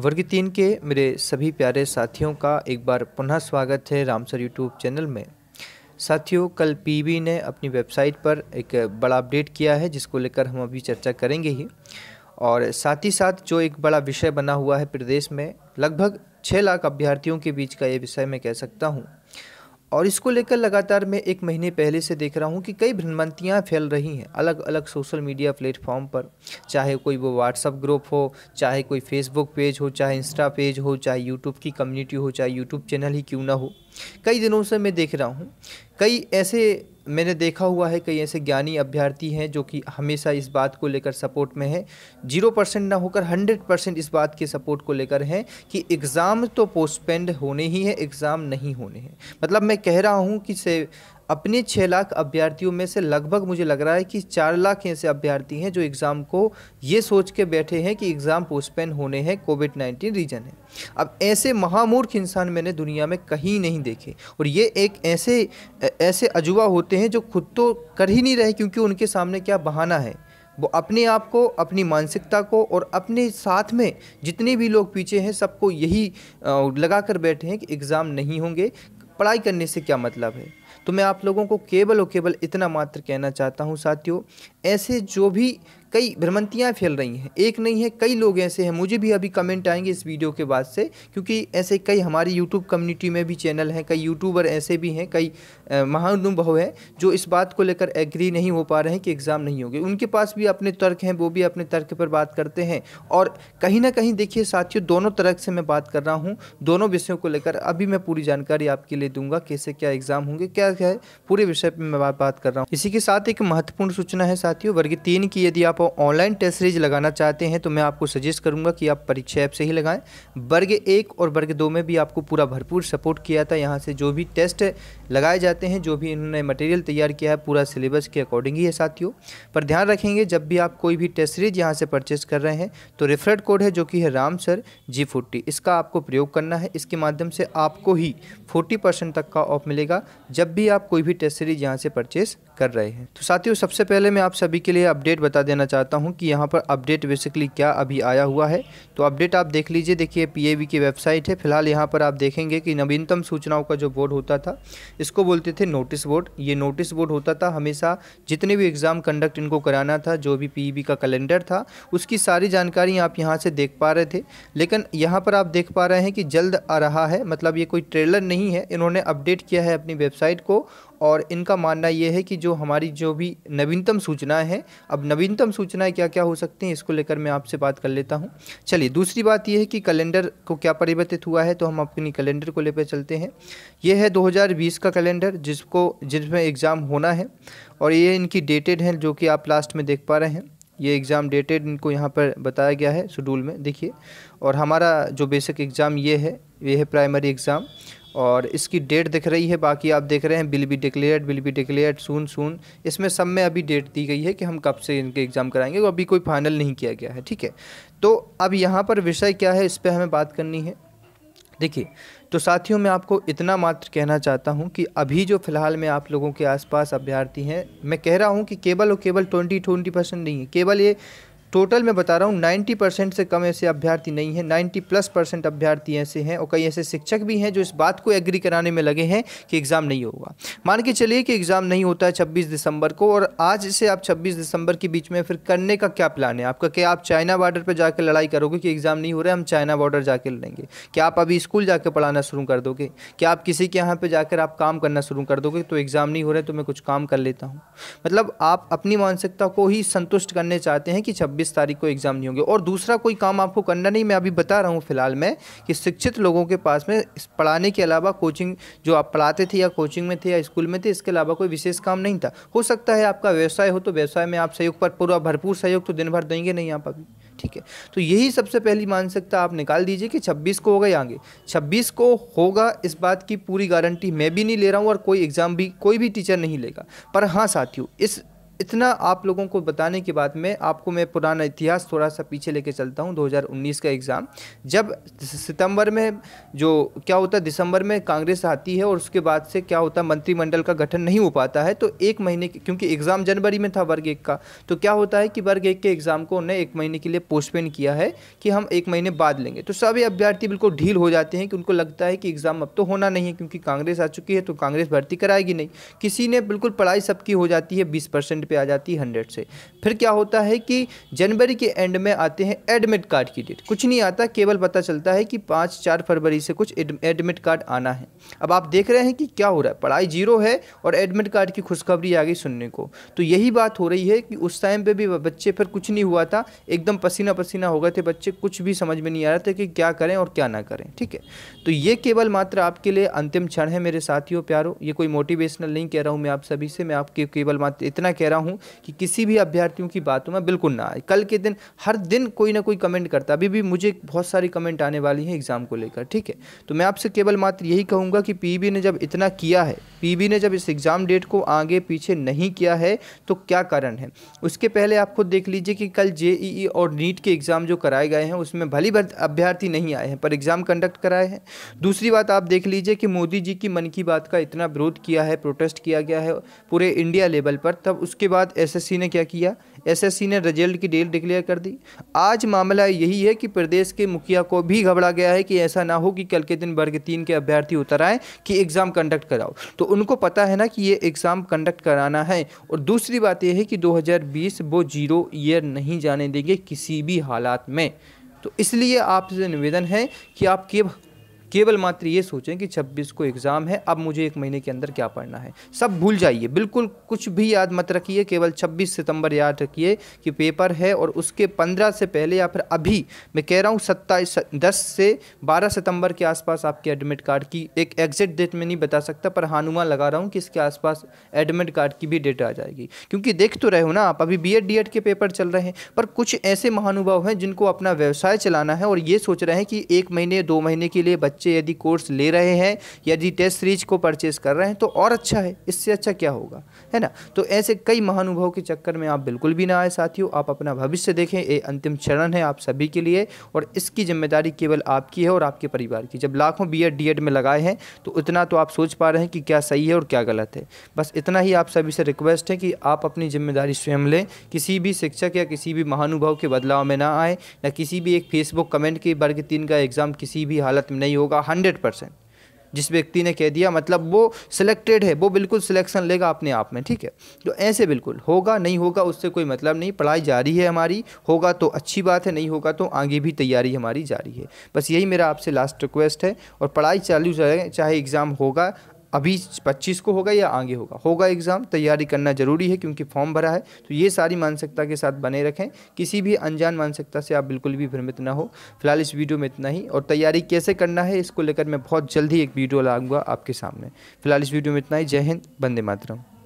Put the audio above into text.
वर्ग तीन के मेरे सभी प्यारे साथियों का एक बार पुनः स्वागत है रामसर यूट्यूब चैनल में साथियों कल पीबी ने अपनी वेबसाइट पर एक बड़ा अपडेट किया है जिसको लेकर हम अभी चर्चा करेंगे ही और साथ ही साथ जो एक बड़ा विषय बना हुआ है प्रदेश में लगभग छः लाख अभ्यर्थियों के बीच का ये विषय मैं कह सकता हूँ और इसको लेकर लगातार मैं एक महीने पहले से देख रहा हूँ कि कई भ्रमंतियाँ फैल रही हैं अलग अलग सोशल मीडिया प्लेटफॉर्म पर चाहे कोई वो व्हाट्सअप ग्रुप हो चाहे कोई फेसबुक पेज हो चाहे इंस्टा पेज हो चाहे यूट्यूब की कम्युनिटी हो चाहे यूट्यूब चैनल ही क्यों ना हो कई दिनों से मैं देख रहा हूँ कई ऐसे मैंने देखा हुआ है कई ऐसे ज्ञानी अभ्यर्थी हैं जो कि हमेशा इस बात को लेकर सपोर्ट में है जीरो परसेंट ना होकर हंड्रेड परसेंट इस बात के सपोर्ट को लेकर हैं कि एग्ज़ाम तो पोस्टपेंड होने ही है एग्ज़ाम नहीं होने हैं मतलब मैं कह रहा हूँ कि से अपने छः लाख अभ्यर्थियों में से लगभग मुझे लग रहा है कि चार लाख ऐसे अभ्यर्थी हैं जो एग्ज़ाम को ये सोच के बैठे हैं कि एग्ज़ाम पोस्टपेन होने हैं कोविड नाइन्टीन रीजन है अब ऐसे महामूर्ख इंसान मैंने दुनिया में कहीं नहीं देखे और ये एक ऐसे ऐसे अजुआ होते हैं जो खुद तो कर ही नहीं रहे क्योंकि उनके सामने क्या बहाना है वो अपने आप को अपनी मानसिकता को और अपने साथ में जितने भी लोग पीछे हैं सबको यही लगा कर बैठे हैं कि एग्ज़ाम नहीं होंगे पढ़ाई करने से क्या मतलब है तो मैं आप लोगों को केवल और केवल इतना मात्र कहना चाहता हूँ साथियों ऐसे जो भी कई भ्रमंतियाँ फैल रही हैं एक नहीं है कई लोग ऐसे हैं मुझे भी अभी कमेंट आएंगे इस वीडियो के बाद से क्योंकि ऐसे कई हमारी यूट्यूब कम्युनिटी में भी चैनल हैं कई यूट्यूबर ऐसे भी हैं कई महानुभव हैं जो इस बात को लेकर एग्री नहीं हो पा रहे हैं कि एग्ज़ाम नहीं होगी उनके पास भी अपने तर्क हैं वो भी अपने तर्क पर बात करते हैं और कहीं ना कहीं देखिए साथियों दोनों तरह से मैं बात कर रहा हूँ दोनों विषयों को लेकर अभी मैं पूरी जानकारी आपके लिए दूंगा कैसे क्या एग्ज़ाम होंगे क्या क्या है पूरे विषय पर मैं बात कर रहा हूँ इसी के साथ एक महत्वपूर्ण सूचना है साथियों वर्ग तीन की यदि आप ऑनलाइन टेस्ट सीरीज लगाना चाहते हैं तो मैं आपको सजेस्ट करूंगा कि आप परीक्षा ऐप से ही लगाएं वर्ग एक और वर्ग दो में भी आपको पूरा भरपूर सपोर्ट किया था यहाँ से जो भी टेस्ट लगाए जाते हैं जो भी इन्होंने मटेरियल तैयार किया है पूरा सिलेबस के अकॉर्डिंग ही है साथियों पर ध्यान रखेंगे जब भी आप कोई भी टेस्ट सीरीज यहाँ से परचेस कर रहे हैं तो रेफरेड कोड है जो कि है राम सर जी फोर्टी इसका आपको प्रयोग करना है इसके माध्यम से आपको ही फोर्टी परसेंट तक का ऑफ मिलेगा जब भी आप कोई भी टेस्ट सीरीज यहाँ से परचेस कर रहे हैं तो साथियों सबसे पहले मैं आप सभी के लिए अपडेट बता देना चाहता हूँ कि यहाँ पर अपडेट बेसिकली क्या अभी आया हुआ है तो अपडेट आप देख लीजिए देखिए पीएबी की वेबसाइट है फिलहाल यहाँ पर आप देखेंगे कि नवीनतम सूचनाओं का जो बोर्ड होता था इसको बोलते थे नोटिस बोर्ड ये नोटिस बोर्ड होता था हमेशा जितने भी एग्ज़ाम कंडक्ट इनको कराना था जो भी पी e का कैलेंडर था उसकी सारी जानकारी आप यहाँ से देख पा रहे थे लेकिन यहाँ पर आप देख पा रहे हैं कि जल्द आ रहा है मतलब ये कोई ट्रेलर नहीं है इन्होंने अपडेट किया है अपनी वेबसाइट को और इनका मानना ये है कि जो हमारी जो भी नवीनतम सूचनाएं हैं अब नवीनतम सूचनाएँ क्या क्या हो सकती हैं इसको लेकर मैं आपसे बात कर लेता हूँ चलिए दूसरी बात यह है कि कैलेंडर को क्या परिवर्तित हुआ है तो हम अपनी कैलेंडर को लेकर चलते हैं ये है दो का कैलेंडर जिसको जिसमें एग्ज़ाम होना है और ये इनकी डेटेड हैं जो कि आप लास्ट में देख पा रहे हैं ये एग्ज़ाम डेटेड इनको यहाँ पर बताया गया है शेड्यूल में देखिए और हमारा जो बेसिक एग्ज़ाम ये है ये है प्राइमरी एग्ज़ाम और इसकी डेट दिख रही है बाकी आप देख रहे हैं will be declared will be declared soon soon इसमें सब में अभी डेट दी गई है कि हम कब से इनके एग्ज़ाम कराएंगे वो अभी कोई फाइनल नहीं किया गया है ठीक है तो अब यहाँ पर विषय क्या है इस पर हमें बात करनी है देखिए तो साथियों मैं आपको इतना मात्र कहना चाहता हूं कि अभी जो फिलहाल में आप लोगों के आसपास अभ्यर्थी हैं मैं कह रहा हूं कि केवल और केवल ट्वेंटी ट्वेंटी परसेंट नहीं है केवल ये टोटल मैं बता रहा हूँ 90 परसेंट से कम ऐसे अभ्यर्थी नहीं है 90 प्लस परसेंट अभ्यर्थी ऐसे हैं और कई ऐसे शिक्षक भी हैं जो इस बात को एग्री कराने में लगे हैं कि एग्ज़ाम नहीं होगा मान के चलिए कि एग्ज़ाम नहीं होता है छब्बीस दिसंबर को और आज से आप छब्बीस दिसंबर के बीच में फिर करने का क्या प्लान है आपका क्या आप चाइना बॉर्डर पर जाकर लड़ाई करोगे कि एग्ज़ाम नहीं हो रहा हम चाइना बॉर्डर जाकर लड़ेंगे क्या आप अभी स्कूल जाकर पढ़ाना शुरू कर दोगे क्या आप किसी के यहाँ पर जाकर आप काम करना शुरू कर दोगे तो एग्ज़ाम नहीं हो रहा है तो मैं कुछ काम कर लेता हूँ मतलब आप अपनी मानसिकता को ही संतुष्ट करने चाहते हैं कि छब्बीस छब्बीस तारीख को एग्ज़ाम नहीं होंगे और दूसरा कोई काम आपको करना नहीं मैं अभी बता रहा हूँ फ़िलहाल मैं कि शिक्षित लोगों के पास में पढ़ाने के अलावा कोचिंग जो आप पढ़ाते थे या कोचिंग में थे या स्कूल में थे इसके अलावा कोई विशेष काम नहीं था हो सकता है आपका व्यवसाय हो तो व्यवसाय में आप सहयोग पर पूरा भरपूर सहयोग तो दिन भर देंगे नहीं आप अभी ठीक है तो यही सबसे पहली मानसिकता आप निकाल दीजिए कि छब्बीस को होगा या आगे छब्बीस को होगा इस बात की पूरी गारंटी मैं भी नहीं ले रहा हूँ और कोई एग्ज़ाम भी कोई भी टीचर नहीं लेगा पर हाँ साथियों इस इतना आप लोगों को बताने के बाद में आपको मैं पुराना इतिहास थोड़ा सा पीछे लेके चलता हूँ 2019 का एग्ज़ाम जब सितंबर में जो क्या होता है दिसंबर में कांग्रेस आती है और उसके बाद से क्या होता है मंत्रिमंडल का गठन नहीं हो पाता है तो एक महीने क्योंकि एग्ज़ाम जनवरी में था वर्ग एक का तो क्या होता है कि वर्ग एक के एग्ज़ाम को उन्हें एक महीने के लिए पोस्टपेन किया है कि हम एक महीने बाद लेंगे तो सभी अभ्यर्थी बिल्कुल ढील हो जाते हैं कि उनको लगता है कि एग्ज़ाम अब तो होना नहीं है क्योंकि कांग्रेस आ चुकी है तो कांग्रेस भर्ती कराएगी नहीं किसी ने बिल्कुल पढ़ाई सबकी हो जाती है बीस परसेंट पे आ जाती है हंड्रेड से फिर क्या होता है कि जनवरी के एंड में आते हैं एडमिट कार्ड की डेट कुछ नहीं आता केवल पता चलता है कि पाँच चार फरवरी से कुछ एडमिट कार्ड आना है अब आप देख रहे हैं कि क्या हो रहा है पढ़ाई जीरो है और एडमिट कार्ड की खुशखबरी आ गई सुनने को तो यही बात हो रही है कि उस टाइम पर भी बच्चे फिर कुछ नहीं हुआ था एकदम पसीना पसीना हो गए थे बच्चे कुछ भी समझ में नहीं आ रहा था कि क्या करें और क्या ना करें ठीक है तो ये केवल मात्र आपके लिए अंतिम क्षण है मेरे साथियों प्यारों ये कोई मोटिवेशनल नहीं कह रहा हूँ मैं आप सभी से मैं आपके केवल मात्र इतना कह रहा हूँ कि किसी भी अभ्यर्थियों की बातों में बिल्कुल ना आए कल के दिन हर दिन कोई ना कोई कमेंट करता अभी भी मुझे बहुत सारी कमेंट आने वाली हैं एग्ज़ाम को लेकर ठीक है तो मैं आपसे केवल मात्र यही कहूँगा कि पी e ने जब इतना किया है पी e ने जब इस एग्ज़ाम डेट को आगे पीछे नहीं किया है तो क्या कारण है उसके पहले आप खुद देख लीजिए कि कल जे e और नीट के एग्ज़ाम जो कराए गए हैं उसमें भली अभ्यर्थी नहीं आए हैं पर एग्ज़ाम कंडक्ट कराए हैं दूसरी बात आप देख लीजिए कि मोदी जी की मन की बात का इतना विरोध किया है प्रोटेस्ट किया गया है पूरे इंडिया लेवल पर तब उसके उसके बाद एसएससी ने क्या किया एसएससी ने रिजल्ट की डेट डिक्लेयर कर दी आज मामला यही है कि प्रदेश के मुखिया को भी घबरा गया है कि ऐसा ना हो कि कल के दिन वर्ग तीन के अभ्यर्थी उतर आए कि एग्ज़ाम कंडक्ट कराओ तो उनको पता है ना कि ये एग्ज़ाम कंडक्ट कराना है और दूसरी बात यह है कि 2020 वो जीरो ईयर नहीं जाने देंगे किसी भी हालात में तो इसलिए आपसे निवेदन है कि आप के केवल मात्र ये सोचें कि 26 को एग्ज़ाम है अब मुझे एक महीने के अंदर क्या पढ़ना है सब भूल जाइए बिल्कुल कुछ भी याद मत रखिए केवल 26 सितंबर याद रखिए कि पेपर है और उसके 15 से पहले या फिर अभी मैं कह रहा हूँ सत्ताईस दस से बारह सितम्बर के आसपास आपके एडमिट कार्ड की एक एग्जिट डेट में नहीं बता सकता पर हानुमा लगा रहा हूँ कि इसके आसपास एडमिट कार्ड की भी डेट आ जाएगी क्योंकि देख तो रहे हो ना आप अभी बी एड के पेपर चल रहे हैं पर कुछ ऐसे महानुभाव हैं जिनको अपना व्यवसाय चलाना है और ये सोच रहे हैं कि एक महीने दो महीने के लिए बच्चे बच्चे यदि कोर्स ले रहे हैं यदि टेस्ट सीरीज को परचेस कर रहे हैं तो और अच्छा है इससे अच्छा क्या होगा है ना तो ऐसे कई महानुभाव के चक्कर में आप बिल्कुल भी ना आए साथियों आप अपना भविष्य देखें ये अंतिम चरण है आप सभी के लिए और इसकी जिम्मेदारी केवल आपकी है और आपके परिवार की जब लाखों बी एड डी एड में लगाए हैं तो उतना तो आप सोच पा रहे हैं कि क्या सही है और क्या गलत है बस इतना ही आप सभी से रिक्वेस्ट है कि आप अपनी जिम्मेदारी स्वयं लें किसी भी शिक्षक या किसी भी महानुभाव के बदलाव में ना आए ना किसी भी एक फेसबुक कमेंट के वर्ग तीन का एग्ज़ाम किसी भी हालत में नहीं होगा होगा हंड्रेड परसेंट जिस व्यक्ति ने कह दिया मतलब वो सिलेक्टेड है वो बिल्कुल सिलेक्शन लेगा अपने आप में ठीक है तो ऐसे बिल्कुल होगा नहीं होगा उससे कोई मतलब नहीं पढ़ाई जारी है हमारी होगा तो अच्छी बात है नहीं होगा तो आगे भी तैयारी हमारी जारी है बस यही मेरा आपसे लास्ट रिक्वेस्ट है और पढ़ाई चालू चाहे एग्ज़ाम होगा अभी पच्चीस को होगा या आगे होगा होगा एग्ज़ाम तैयारी करना ज़रूरी है क्योंकि फॉर्म भरा है तो ये सारी मानसिकता के साथ बने रखें किसी भी अनजान मानसिकता से आप बिल्कुल भी भ्रमित ना हो फिलहाल इस वीडियो में इतना ही और तैयारी कैसे करना है इसको लेकर मैं बहुत जल्द ही एक वीडियो लाऊंगा आपके सामने फिलहाल इस वीडियो में इतना ही जय हिंद बंदे मातरम